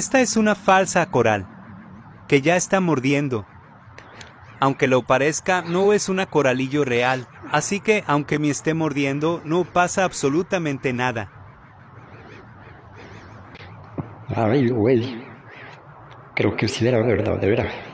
Esta es una falsa coral, que ya está mordiendo. Aunque lo parezca, no es una coralillo real, así que aunque me esté mordiendo, no pasa absolutamente nada. Ay, güey. Creo que sí era verdad, de verdad.